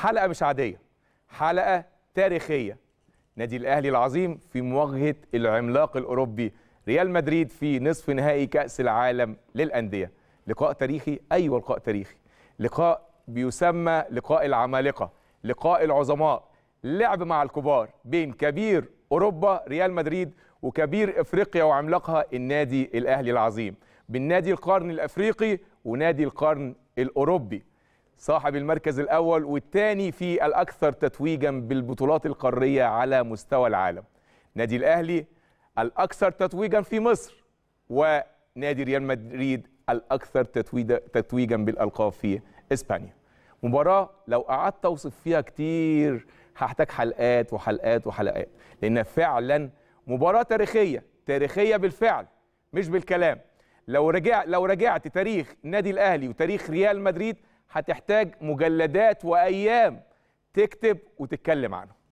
حلقه مش عاديه حلقه تاريخيه نادي الاهلي العظيم في مواجهه العملاق الاوروبي ريال مدريد في نصف نهائي كاس العالم للانديه لقاء تاريخي ايوه لقاء تاريخي لقاء بيسمى لقاء العمالقه لقاء العظماء لعب مع الكبار بين كبير اوروبا ريال مدريد وكبير افريقيا وعملاقها النادي الاهلي العظيم بين نادي القرن الافريقي ونادي القرن الاوروبي صاحب المركز الأول والثاني في الأكثر تتويجا بالبطولات القارية على مستوى العالم نادي الأهلي الأكثر تتويجا في مصر ونادي ريال مدريد الأكثر تتويجا بالألقاب في إسبانيا مباراة لو قعدت أوصف فيها كتير هحتاج حلقات وحلقات وحلقات لأنها فعلا مباراة تاريخية تاريخية بالفعل مش بالكلام لو رجع لو رجعت تاريخ نادي الأهلي وتاريخ ريال مدريد هتحتاج مجلدات وايام تكتب وتتكلم عنه